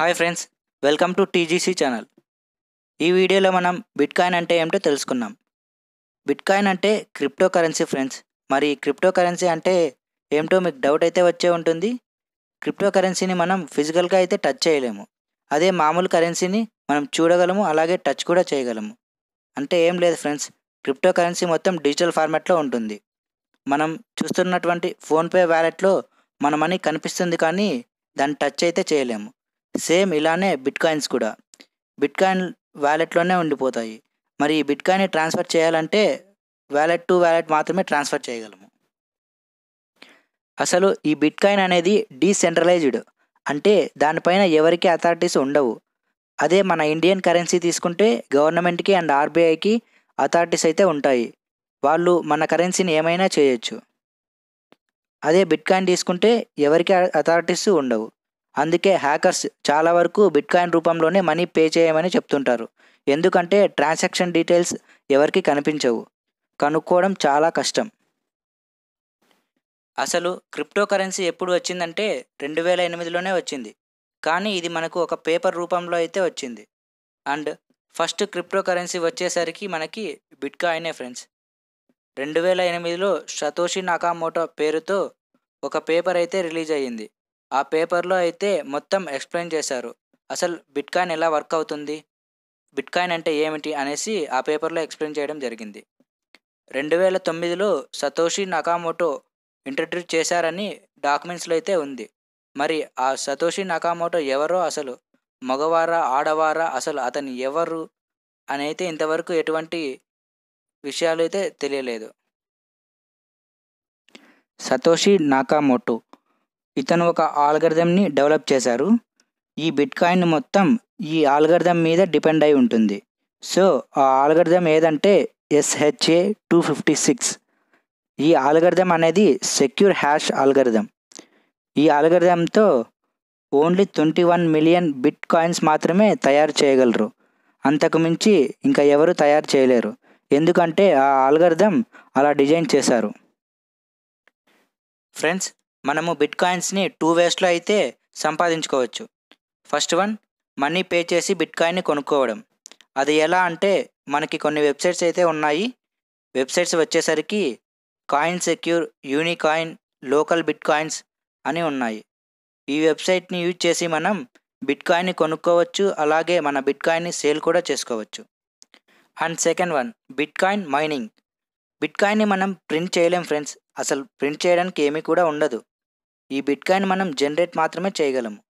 hi friends welcome to TGC channel ఈ వీడియోలో మనం బిట్కాయిన్ అంటే ఏమిటో తెలుసుకున్నాం బిట్కాయిన్ అంటే క్రిప్టో కరెన్సీ ఫ్రెండ్స్ మరి క్రిప్టో కరెన్సీ అంటే ఏమిటో మీకు డౌట్ అయితే వచ్చే ఉంటుంది క్రిప్టో కరెన్సీని మనం ఫిజికల్గా అయితే టచ్ చేయలేము అదే మామూలు కరెన్సీని మనం చూడగలము అలాగే టచ్ కూడా చేయగలము అంటే ఏం లేదు ఫ్రెండ్స్ క్రిప్టో కరెన్సీ మొత్తం డిజిటల్ ఫార్మాట్లో ఉంటుంది మనం చూస్తున్నటువంటి ఫోన్పే వ్యాలెట్లో మన మనీ కనిపిస్తుంది కానీ దాన్ని టచ్ అయితే చేయలేము సేమ్ ఇలానే బిట్కాయిన్స్ కూడా బిట్కాయిన్ వ్యాలెట్లోనే ఉండిపోతాయి మరి ఈ బిట్కాయిన్ని ట్రాన్స్ఫర్ చేయాలంటే వ్యాలెట్ టు వ్యాలెట్ మాత్రమే ట్రాన్స్ఫర్ చేయగలము అసలు ఈ బిట్కాయిన్ అనేది డీసెంట్రలైజ్డ్ అంటే దానిపైన ఎవరికి అథారిటీస్ ఉండవు అదే మన ఇండియన్ కరెన్సీ తీసుకుంటే గవర్నమెంట్కి అండ్ ఆర్బీఐకి అథారిటీస్ అయితే ఉంటాయి వాళ్ళు మన కరెన్సీని ఏమైనా చేయొచ్చు అదే బిట్కాయిన్ తీసుకుంటే ఎవరికి అథారిటీస్ ఉండవు అందుకే హ్యాకర్స్ చాలా వరకు బిట్కాయిన్ రూపంలోనే మనీ పే చేయమని చెప్తుంటారు ఎందుకంటే ట్రాన్సాక్షన్ డీటెయిల్స్ ఎవరికి కనిపించవు కనుక్కోవడం చాలా కష్టం అసలు క్రిప్టో కరెన్సీ ఎప్పుడు వచ్చిందంటే రెండు వేల ఎనిమిదిలోనే వచ్చింది కానీ ఇది మనకు ఒక పేపర్ రూపంలో అయితే వచ్చింది అండ్ ఫస్ట్ క్రిప్టో కరెన్సీ వచ్చేసరికి మనకి బిట్కాయినే ఫ్రెండ్స్ రెండు వేల ఎనిమిదిలో సతోషి నాకామోటో పేరుతో ఒక పేపర్ అయితే రిలీజ్ అయ్యింది ఆ పేపర్లో అయితే మొత్తం ఎక్స్ప్లెయిన్ చేశారు అసలు బిట్కాయిన్ ఎలా వర్క్ అవుతుంది బిట్కాయిన్ అంటే ఏమిటి అనేసి ఆ పేపర్లో ఎక్స్ప్లెయిన్ చేయడం జరిగింది రెండు వేల తొమ్మిదిలో సతోషి నకామోటో ఇంట్రడ్యూస్ చేశారని డాక్యుమెంట్స్లో అయితే ఉంది మరి ఆ సతోషి నకామోటో ఎవరో అసలు మగవారా ఆడవారా అసలు అతను ఎవరు అని అయితే ఇంతవరకు ఎటువంటి విషయాలు అయితే తెలియలేదు సతోషి నాకామోటో ఇతను ఒక ఆల్గర్దమ్ని డెవలప్ చేశారు ఈ బిట్కాయిన్ మొత్తం ఈ ఆల్గర్దమ్ మీద డిపెండ్ అయి ఉంటుంది సో ఆ ఆల్గర్దమ్ ఏదంటే ఎస్హెచ్ఏ టూ ఫిఫ్టీ సిక్స్ ఈ ఆల్గర్దమ్ అనేది సెక్యూర్ హ్యాష్ ఆల్గర్దమ్ ఈ ఆల్గర్దమ్తో only twenty one million bitcoins మాత్రమే తయారు చేయగలరు అంతకుమించి ఇంకా ఎవరు తయారు చేయలేరు ఎందుకంటే ఆ ఆల్గర్దమ్ అలా డిజైన్ చేశారు ఫ్రెండ్స్ మనము బిట్ కాయిన్స్ని టూ వేస్లో అయితే సంపాదించుకోవచ్చు ఫస్ట్ వన్ మనీ పే చేసి బిట్ కాయిన్ని కొనుక్కోవడం అది ఎలా అంటే మనకి కొన్ని వెబ్సైట్స్ అయితే ఉన్నాయి వెబ్సైట్స్ వచ్చేసరికి Coinsecure Unocoin LocalBitcoins అని ఉన్నాయి ఈ వెబ్సైట్ని యూజ్ చేసి మనం బిట్ కాయిన్ని కొనుక్కోవచ్చు అలాగే మన బిట్ కాయిన్ని సేల్ కూడా చేసుకోవచ్చు and second one bitcoin mining బిట్ కాయిన్ని మనం ప్రింట్ చేయలేం ఫ్రెండ్స్ అసలు ప్రింట్ చేయడానికి ఏమీ కూడా ఉండదు ఈ బిట్ కాయిన్ మనం జనరేట్ మాత్రమే చేయగలము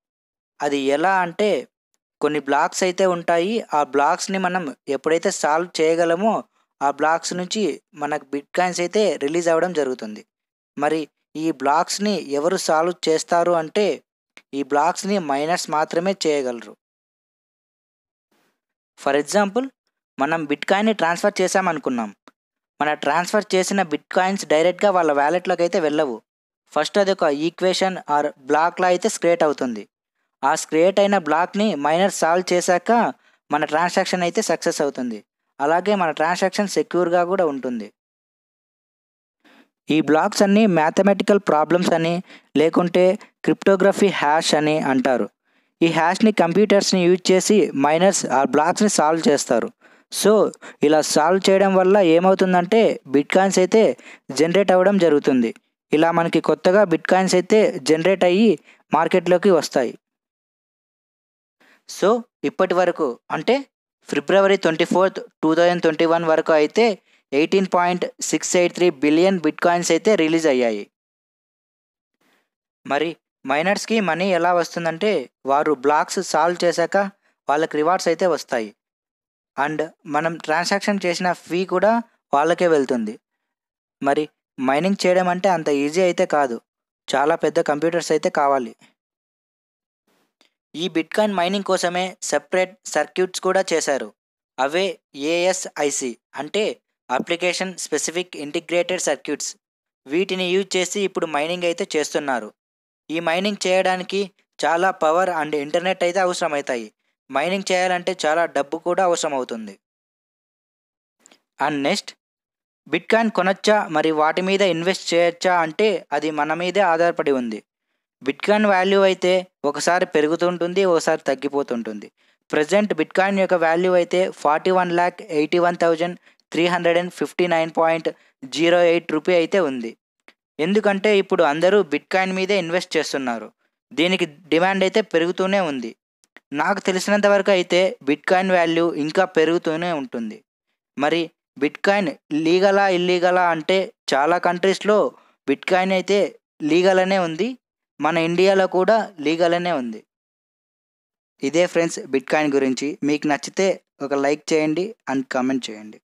అది ఎలా అంటే కొన్ని బ్లాక్స్ అయితే ఉంటాయి ఆ బ్లాక్స్ని మనం ఎప్పుడైతే సాల్వ్ చేయగలమో ఆ బ్లాక్స్ నుంచి మనకు బిట్ కాయిన్స్ అయితే రిలీజ్ అవ్వడం జరుగుతుంది మరి ఈ బ్లాక్స్ని ఎవరు సాల్వ్ చేస్తారు అంటే ఈ బ్లాక్స్ని మైనర్స్ మాత్రమే చేయగలరు ఫర్ ఎగ్జాంపుల్ మనం బిట్ కాయిన్ని ట్రాన్స్ఫర్ చేశామనుకున్నాం మన ట్రాన్స్ఫర్ చేసిన బిట్ కాయిన్స్ డైరెక్ట్గా వాళ్ళ వ్యాలెట్లోకి అయితే వెళ్ళవు ఫస్ట్ అది ఒక ఈక్వేషన్ ఆర్ బ్లాక్లో అయితే స్క్రియేట్ అవుతుంది ఆ స్క్రియేట్ అయిన బ్లాక్ని మైనర్ సాల్వ్ చేశాక మన ట్రాన్సాక్షన్ అయితే సక్సెస్ అవుతుంది అలాగే మన ట్రాన్సాక్షన్ సెక్యూర్గా కూడా ఉంటుంది ఈ బ్లాక్స్ అన్ని మ్యాథమెటికల్ ప్రాబ్లమ్స్ అని లేకుంటే క్రిప్టోగ్రఫీ హ్యాష్ అని అంటారు ఈ హ్యాష్ని కంప్యూటర్స్ని యూజ్ చేసి మైనర్స్ ఆ బ్లాక్స్ని సాల్వ్ చేస్తారు సో ఇలా సాల్వ్ చేయడం వల్ల ఏమవుతుందంటే బిట్ కాయిన్స్ అయితే జనరేట్ అవ్వడం జరుగుతుంది ఇలా మనకి కొత్తగా బిట్ కాయిన్స్ అయితే జనరేట్ అయ్యి మార్కెట్లోకి వస్తాయి సో ఇప్పటి వరకు అంటే February twenty fourth two thousand twenty one వరకు అయితే eighteen point six eight three billion bitcoins అయితే రిలీజ్ అయ్యాయి మరి మైనర్స్కి మనీ ఎలా వస్తుందంటే వారు బ్లాక్స్ సాల్వ్ చేశాక వాళ్ళకి రివార్డ్స్ అయితే వస్తాయి అండ్ మనం ట్రాన్సాక్షన్ చేసిన ఫీ కూడా వాళ్ళకే వెళ్తుంది మరి మైనింగ్ చేయడం అంటే అంత ఈజీ అయితే కాదు చాలా పెద్ద కంప్యూటర్స్ అయితే కావాలి ఈ బిట్కాయిన్ మైనింగ్ కోసమే సెపరేట్ సర్క్యూట్స్ కూడా చేశారు అవే ఏఎస్ఐసి అంటే అప్లికేషన్ స్పెసిఫిక్ ఇంటిగ్రేటెడ్ సర్క్యూట్స్ వీటిని యూజ్ చేసి ఇప్పుడు మైనింగ్ అయితే చేస్తున్నారు ఈ మైనింగ్ చేయడానికి చాలా పవర్ అండ్ ఇంటర్నెట్ అయితే అవసరమవుతాయి మైనింగ్ చేయాలంటే చాలా డబ్బు కూడా అవసరం అవుతుంది అండ్ నెక్స్ట్ బిట్కాయిన్ కొనొచ్చా మరి వాటి మీద ఇన్వెస్ట్ చేయొచ్చా అంటే అది మన మీదే ఆధారపడి ఉంది బిట్కాయిన్ వాల్యూ అయితే ఒకసారి పెరుగుతుంటుంది ఒకసారి తగ్గిపోతుంటుంది ప్రజెంట్ బిట్కాయిన్ యొక్క వాల్యూ అయితే forty one lakh eighty one thousand three hundred and fifty nine point zero eight rupee అయితే ఉంది ఎందుకంటే ఇప్పుడు అందరూ బిట్కాయిన్ మీదే ఇన్వెస్ట్ చేస్తున్నారు దీనికి డిమాండ్ అయితే పెరుగుతూనే ఉంది నాకు తెలిసినంత వరకు అయితే బిట్కాయిన్ వాల్యూ ఇంకా పెరుగుతూనే ఉంటుంది మరి బిట్కాయిన్ లీగలా ఇల్లీగలా అంటే చాలా కంట్రీస్లో బిట్కాయిన్ అయితే లీగల్ అనే ఉంది మన ఇండియాలో కూడా లీగల్ అనే ఉంది ఇదే ఫ్రెండ్స్ బిట్కాయిన్ గురించి మీకు నచ్చితే ఒక లైక్ చేయండి అండ్ కామెంట్ చేయండి